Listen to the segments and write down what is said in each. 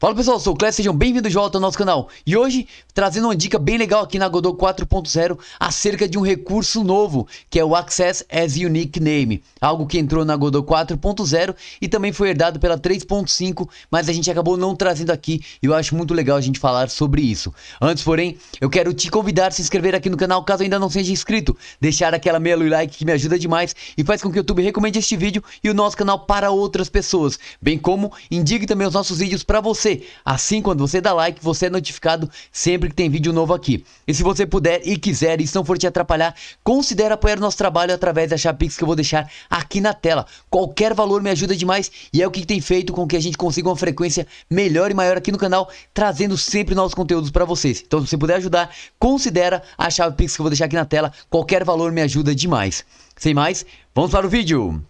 Fala pessoal, sou o Clé, sejam bem-vindos de volta ao nosso canal. E hoje, trazendo uma dica bem legal aqui na Godot 4.0 acerca de um recurso novo, que é o Access as Unique Name. Algo que entrou na Godot 4.0 e também foi herdado pela 3.5, mas a gente acabou não trazendo aqui e eu acho muito legal a gente falar sobre isso. Antes, porém, eu quero te convidar a se inscrever aqui no canal caso ainda não seja inscrito, deixar aquela meia e like que me ajuda demais e faz com que o YouTube recomende este vídeo e o nosso canal para outras pessoas, bem como indique também os nossos vídeos para você você. Assim, quando você dá like, você é notificado sempre que tem vídeo novo aqui. E se você puder e quiser, e se não for te atrapalhar, considere apoiar o nosso trabalho através da Chapix que eu vou deixar aqui na tela. Qualquer valor me ajuda demais e é o que tem feito com que a gente consiga uma frequência melhor e maior aqui no canal, trazendo sempre novos conteúdos para vocês. Então, se você puder ajudar, considere a Chapix que eu vou deixar aqui na tela. Qualquer valor me ajuda demais. Sem mais, vamos para o vídeo!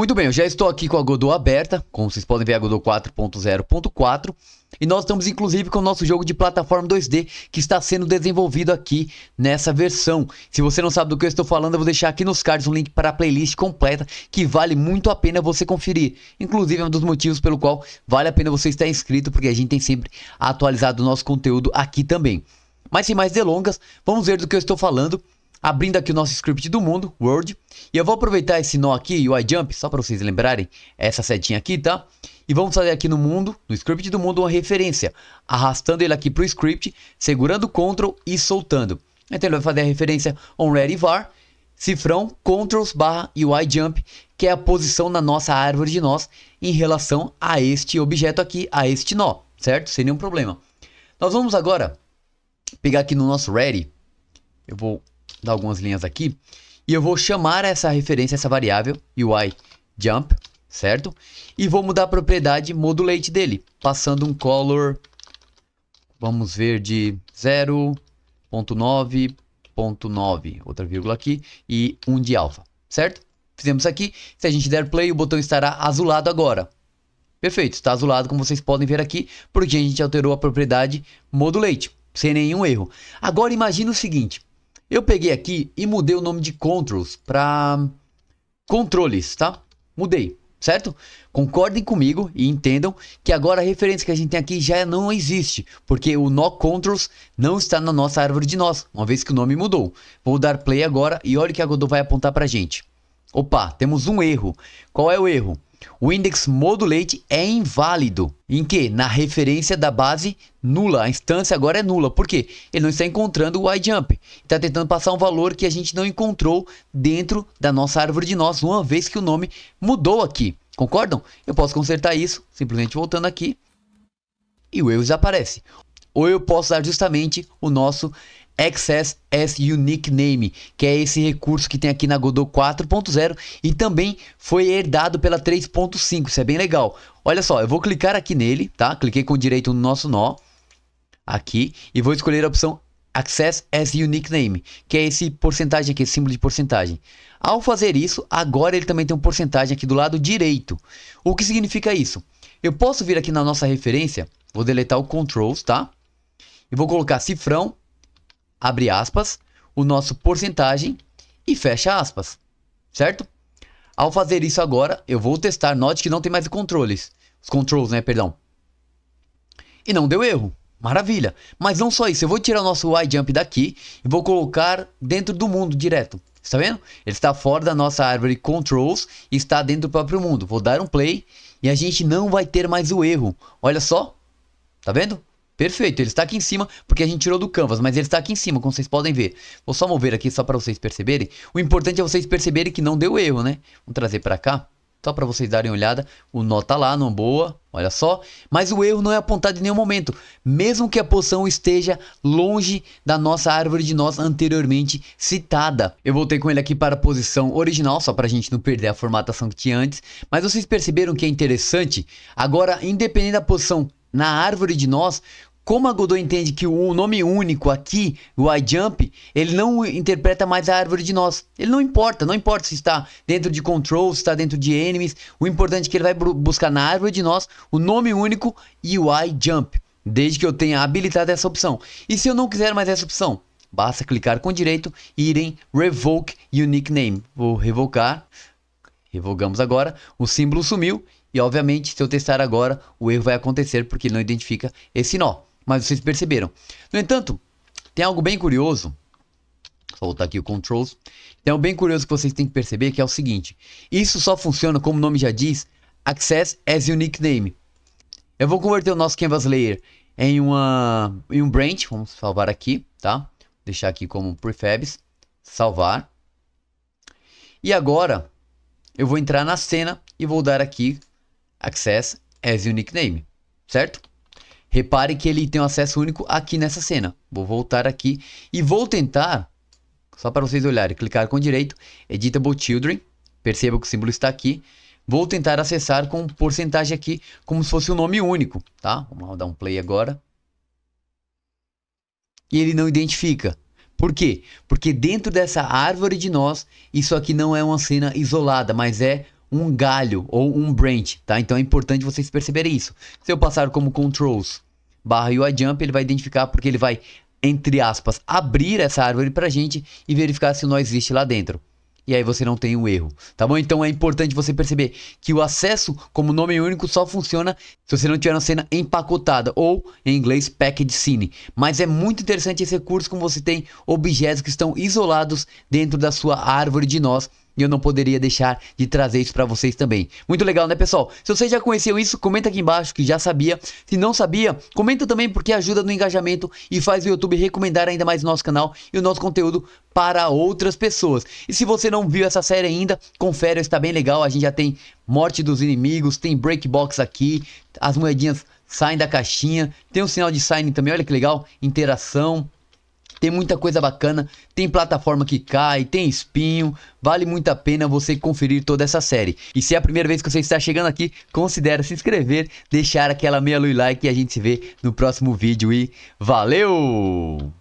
Muito bem, eu já estou aqui com a Godot aberta, como vocês podem ver a Godot 4.0.4 e nós estamos inclusive com o nosso jogo de plataforma 2D que está sendo desenvolvido aqui nessa versão. Se você não sabe do que eu estou falando, eu vou deixar aqui nos cards um link para a playlist completa que vale muito a pena você conferir. Inclusive é um dos motivos pelo qual vale a pena você estar inscrito, porque a gente tem sempre atualizado o nosso conteúdo aqui também. Mas sem mais delongas, vamos ver do que eu estou falando abrindo aqui o nosso script do mundo, Word, e eu vou aproveitar esse nó aqui, o jump só para vocês lembrarem, essa setinha aqui, tá? E vamos fazer aqui no mundo, no script do mundo, uma referência, arrastando ele aqui para o script, segurando Ctrl e soltando. Então ele vai fazer a referência onReadyVar var, cifrão, controls barra UI jump, que é a posição na nossa árvore de nós em relação a este objeto aqui, a este nó, certo? Sem nenhum problema. Nós vamos agora pegar aqui no nosso ready, eu vou dar algumas linhas aqui. E eu vou chamar essa referência, essa variável, UI jump, certo? E vou mudar a propriedade modulate dele, passando um color, vamos ver, de 0.9.9, outra vírgula aqui, e 1 um de alfa, certo? Fizemos aqui, se a gente der play, o botão estará azulado agora. Perfeito, está azulado como vocês podem ver aqui, porque a gente alterou a propriedade modulate, sem nenhum erro. Agora imagine o seguinte, eu peguei aqui e mudei o nome de controls para controles, tá? Mudei, certo? Concordem comigo e entendam que agora a referência que a gente tem aqui já não existe, porque o no controls não está na nossa árvore de nós, uma vez que o nome mudou. Vou dar play agora e olha o que a Godot vai apontar pra gente. Opa, temos um erro. Qual é o erro? o index modulate é inválido. Em que? Na referência da base nula. A instância agora é nula. Por quê? Ele não está encontrando o iJump. Está tentando passar um valor que a gente não encontrou dentro da nossa árvore de nós, uma vez que o nome mudou aqui. Concordam? Eu posso consertar isso simplesmente voltando aqui e o erro desaparece. Ou eu posso usar justamente o nosso Access as Unique Name, que é esse recurso que tem aqui na Godot 4.0 e também foi herdado pela 3.5, isso é bem legal. Olha só, eu vou clicar aqui nele, tá? Cliquei com direito no nosso nó aqui e vou escolher a opção Access as Unique Name, que é esse porcentagem aqui, esse símbolo de porcentagem. Ao fazer isso, agora ele também tem um porcentagem aqui do lado direito. O que significa isso? Eu posso vir aqui na nossa referência, vou deletar o controls, tá? E vou colocar cifrão abre aspas, o nosso porcentagem e fecha aspas, certo? Ao fazer isso agora, eu vou testar, note que não tem mais os controles, os controls, né, perdão. E não deu erro, maravilha. Mas não só isso, eu vou tirar o nosso Y jump daqui e vou colocar dentro do mundo direto. Está vendo? Ele está fora da nossa árvore controls e está dentro do próprio mundo. Vou dar um play e a gente não vai ter mais o erro. Olha só, tá vendo? Perfeito, ele está aqui em cima porque a gente tirou do canvas, mas ele está aqui em cima, como vocês podem ver. Vou só mover aqui só para vocês perceberem. O importante é vocês perceberem que não deu erro, né? Vou trazer para cá, só para vocês darem uma olhada. O nó está lá, não boa, olha só. Mas o erro não é apontado em nenhum momento, mesmo que a poção esteja longe da nossa árvore de nós anteriormente citada. Eu voltei com ele aqui para a posição original, só para a gente não perder a formatação que tinha antes. Mas vocês perceberam que é interessante? Agora, independente da posição na árvore de nós, como a Godot entende que o nome único aqui, o iJump, ele não interpreta mais a árvore de nós. Ele não importa, não importa se está dentro de control, se está dentro de enemies. O importante é que ele vai buscar na árvore de nós o nome único e o iJump. Desde que eu tenha habilitado essa opção. E se eu não quiser mais essa opção? Basta clicar com direito e ir em Revoke Unique Name. Vou revocar. Revogamos agora. O símbolo sumiu. E obviamente, se eu testar agora, o erro vai acontecer porque ele não identifica esse nó. Mas vocês perceberam. No entanto, tem algo bem curioso. Vou voltar aqui o controls. Tem algo bem curioso que vocês têm que perceber que é o seguinte: isso só funciona, como o nome já diz, access as unique name. Eu vou converter o nosso canvas layer em uma em um branch, vamos salvar aqui, tá? Deixar aqui como prefabs, salvar. E agora eu vou entrar na cena e vou dar aqui access as unique name, certo? Repare que ele tem um acesso único aqui nessa cena. Vou voltar aqui e vou tentar, só para vocês olharem, clicar com direito, Editable Children. Perceba que o símbolo está aqui. Vou tentar acessar com porcentagem aqui, como se fosse um nome único, tá? Vamos dar um play agora. E ele não identifica. Por quê? Porque dentro dessa árvore de nós, isso aqui não é uma cena isolada, mas é um galho ou um branch, tá? Então é importante vocês perceberem isso. Se eu passar como controls barra UI jump, ele vai identificar porque ele vai, entre aspas, abrir essa árvore pra gente e verificar se o nó existe lá dentro. E aí você não tem um erro, tá bom? Então é importante você perceber que o acesso como nome único só funciona se você não tiver uma cena empacotada ou em inglês package scene. Mas é muito interessante esse recurso como você tem objetos que estão isolados dentro da sua árvore de nós e eu não poderia deixar de trazer isso para vocês também. Muito legal, né, pessoal? Se vocês já conheceu isso, comenta aqui embaixo que já sabia. Se não sabia, comenta também porque ajuda no engajamento e faz o YouTube recomendar ainda mais nosso canal e o nosso conteúdo para outras pessoas. E se você não viu essa série ainda, confere, está bem legal. A gente já tem Morte dos Inimigos, tem Breakbox aqui, as moedinhas saem da caixinha, tem um sinal de sign também, olha que legal, interação, tem muita coisa bacana, tem plataforma que cai, tem espinho, vale muito a pena você conferir toda essa série. E se é a primeira vez que você está chegando aqui, considere se inscrever, deixar aquela meia luz like e a gente se vê no próximo vídeo e valeu!